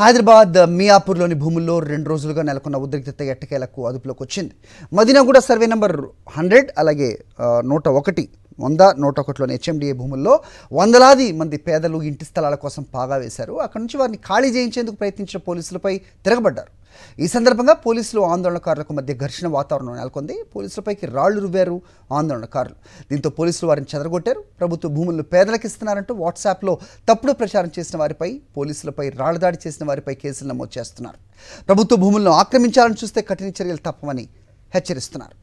హైదరాబాద్ మియాపూర్లోని భూముల్లో రెండు రోజులుగా నెలకొన్న ఉద్రిక్తత ఎట్టకేలకు అదుపులోకి వచ్చింది మదీనా కూడా సర్వే నెంబర్ హండ్రెడ్ అలాగే నూట ఒకటి వంద నూట ఒకటిలోని హెచ్ఎండిఏ భూముల్లో వందలాది మంది పేదలు ఇంటి స్థలాల కోసం పాగా వేశారు అక్కడి నుంచి వారిని ఖాళీ చేయించేందుకు ప్రయత్నించిన పోలీసులపై తిరగబడ్డారు ఈ సందర్భంగా పోలీసులు ఆందోళనకారులకు మధ్య ఘర్షణ వాతావరణం నెలకొంది పోలీసులపైకి రాళ్లు రువ్వారు ఆందోళనకారులు దీంతో పోలీసులు వారిని చెదరగొట్టారు ప్రభుత్వ భూములను పేదలకు ఇస్తున్నారంటూ వాట్సాప్లో తప్పుడు ప్రచారం చేసిన వారిపై పోలీసులపై రాళ్లదాడి చేసిన వారిపై కేసులు నమోదు చేస్తున్నారు ప్రభుత్వ భూములను ఆక్రమించాలని చూస్తే కఠిన చర్యలు తప్పవని హెచ్చరిస్తున్నారు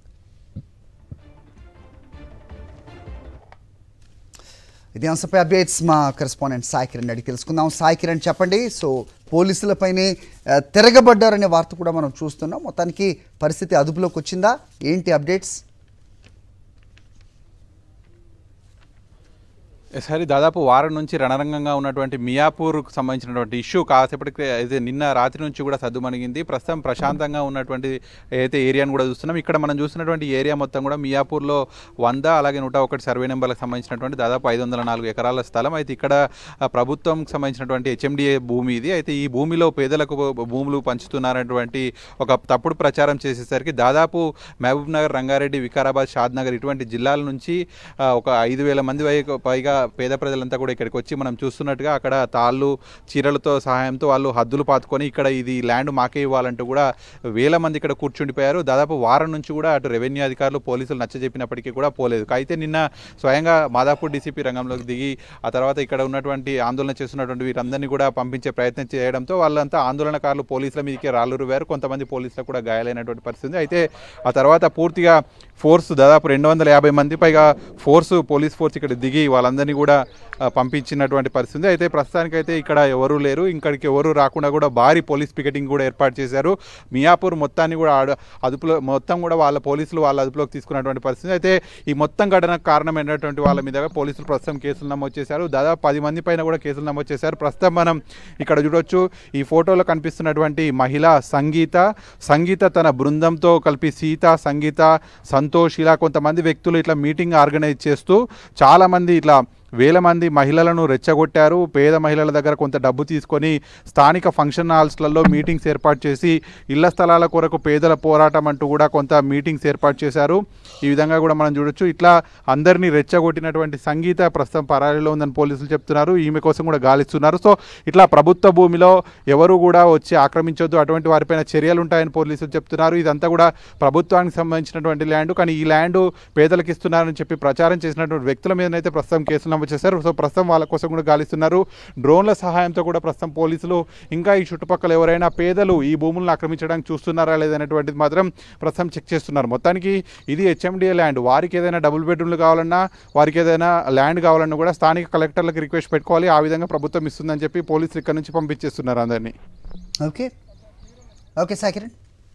ఇది అంశపై అప్డేట్స్ మా కరెస్పాండెంట్ సాయి కిరణ్ అడిగి తెలుసుకుందాం సాయి కిరణ్ చెప్పండి సో పోలీసులపైనే తిరగబడ్డారనే వార్త కూడా మనం చూస్తున్నాం మొత్తానికి పరిస్థితి అదుపులోకి వచ్చిందా ఏంటి అప్డేట్స్ సరే దాదాపు వారం నుంచి రణరంగంగా ఉన్నటువంటి మియాపూర్కు సంబంధించినటువంటి ఇష్యూ కాసేపటికి అయితే నిన్న రాత్రి నుంచి కూడా సద్దుమణిగింది ప్రస్తుతం ప్రశాంతంగా ఉన్నటువంటి అయితే ఏరియాను కూడా చూస్తున్నాం ఇక్కడ మనం చూసినటువంటి ఏరియా మొత్తం కూడా మియాపూర్లో వంద అలాగే నూట ఒకటి సర్వే నెంబర్లకు సంబంధించినటువంటి దాదాపు ఐదు వందల నాలుగు ఎకరాల స్థలం అయితే ఇక్కడ ప్రభుత్వంకి సంబంధించినటువంటి హెచ్ఎండిఏ భూమి ఇది అయితే ఈ భూమిలో పేదలకు భూములు పంచుతున్నారటువంటి ఒక తప్పుడు ప్రచారం చేసేసరికి దాదాపు మహబూబ్ నగర్ రంగారెడ్డి వికారాబాద్ షాద్నగర్ ఇటువంటి జిల్లాల నుంచి ఒక ఐదు వేల మంది పైగా పేద ప్రజలంతా కూడా ఇక్కడికి వచ్చి మనం చూస్తున్నట్టుగా అక్కడ తాళ్ళు చీరలతో సహాయంతో వాళ్ళు హద్దులు పాతుకొని ఇక్కడ ఇది ల్యాండ్ మాకే ఇవ్వాలంటూ కూడా వేల మంది ఇక్కడ కూర్చుండిపోయారు దాదాపు వారం నుంచి కూడా అటు రెవెన్యూ అధికారులు పోలీసులు నచ్చజెప్పినప్పటికీ కూడా పోలేదు అయితే నిన్న స్వయంగా మాదాపూర్ డీసీపీ రంగంలోకి దిగి ఆ తర్వాత ఇక్కడ ఉన్నటువంటి ఆందోళన చేస్తున్నటువంటి వీరందరినీ కూడా పంపించే ప్రయత్నం చేయడంతో వాళ్ళంతా ఆందోళనకారులు పోలీసుల మీదకి రాళ్ళురువారు కొంతమంది పోలీసులకు కూడా గాయాలైనటువంటి పరిస్థితి అయితే ఆ తర్వాత పూర్తిగా ఫోర్స్ దాదాపు రెండు వందల యాభై మంది పైగా ఫోర్సు పోలీస్ ఫోర్స్ ఇక్కడ దిగి వాళ్ళందరినీ అందరినీ కూడా పంపించినటువంటి పరిస్థితి అయితే ప్రస్తుతానికైతే ఇక్కడ ఎవరూ లేరు ఇక్కడికి ఎవరు రాకుండా కూడా భారీ పోలీస్ పికెటింగ్ కూడా ఏర్పాటు చేశారు మియాపూర్ మొత్తాన్ని కూడా అదుపులో మొత్తం కూడా వాళ్ళ పోలీసులు వాళ్ళ అదుపులోకి తీసుకున్నటువంటి పరిస్థితి అయితే ఈ మొత్తం ఘటనకు కారణమైనటువంటి వాళ్ళ మీద పోలీసులు ప్రస్తుతం కేసులు నమోదు చేశారు దాదాపు పది మంది పైన కూడా కేసులు నమోదు చేశారు ప్రస్తుతం మనం ఇక్కడ చూడొచ్చు ఈ ఫోటోలో కనిపిస్తున్నటువంటి మహిళ సంగీత సంగీత తన బృందంతో కలిపి సీత సంగీత సంతోష్ ఇలా కొంతమంది వ్యక్తులు ఇట్లా మీటింగ్ ఆర్గనైజ్ చేస్తూ చాలామంది ఇట్లా వేల మంది మహిళలను రెచ్చగొట్టారు పేద మహిళల దగ్గర కొంత డబ్బు తీసుకొని స్థానిక ఫంక్షన్ హాల్స్లలో మీటింగ్స్ ఏర్పాటు చేసి ఇళ్ల స్థలాల కొరకు పేదల పోరాటం అంటూ కూడా కొంత మీటింగ్స్ ఏర్పాటు చేశారు ఈ విధంగా కూడా మనం చూడొచ్చు ఇట్లా అందరినీ రెచ్చగొట్టినటువంటి సంగీత ప్రస్తుతం పరారీలో ఉందని పోలీసులు చెప్తున్నారు ఈమె కోసం కూడా గాలిస్తున్నారు సో ఇట్లా ప్రభుత్వ భూమిలో ఎవరు కూడా వచ్చి ఆక్రమించొద్దు అటువంటి వారిపైన చర్యలు ఉంటాయని పోలీసులు చెప్తున్నారు ఇదంతా కూడా ప్రభుత్వానికి సంబంధించినటువంటి ల్యాండ్ కానీ ఈ ల్యాండ్ పేదలకు ఇస్తున్నారని చెప్పి ప్రచారం చేసినటువంటి వ్యక్తుల మీదనైతే ప్రస్తుతం కేసులు చేశారు సో ప్రస్తుతం వాళ్ళ కోసం కూడా గాలిస్తున్నారు డ్రోన్ల సహాయంతో కూడా ప్రస్తుతం పోలీసులు ఇంకా ఈ చుట్టుపక్కల ఎవరైనా పేదలు ఈ భూములను ఆక్రమించడానికి చూస్తున్నారా లేదనేటువంటిది మాత్రం ప్రస్తుతం చెక్ చేస్తున్నారు మొత్తానికి ఇది హెచ్ఎండిఏ ల్యాండ్ వారికి ఏదైనా డబుల్ బెడ్రూమ్లు కావాలన్నా వారికి ఏదైనా ల్యాండ్ కావాలన్నా కూడా స్థానిక కలెక్టర్లకు రిక్వెస్ట్ పెట్టుకోవాలి ఆ విధంగా ప్రభుత్వం ఇస్తుందని చెప్పి పోలీసులు ఇక్కడ నుంచి పంపించేస్తున్నారు అందరినీ ఓకే ఓకే సాకిరణ్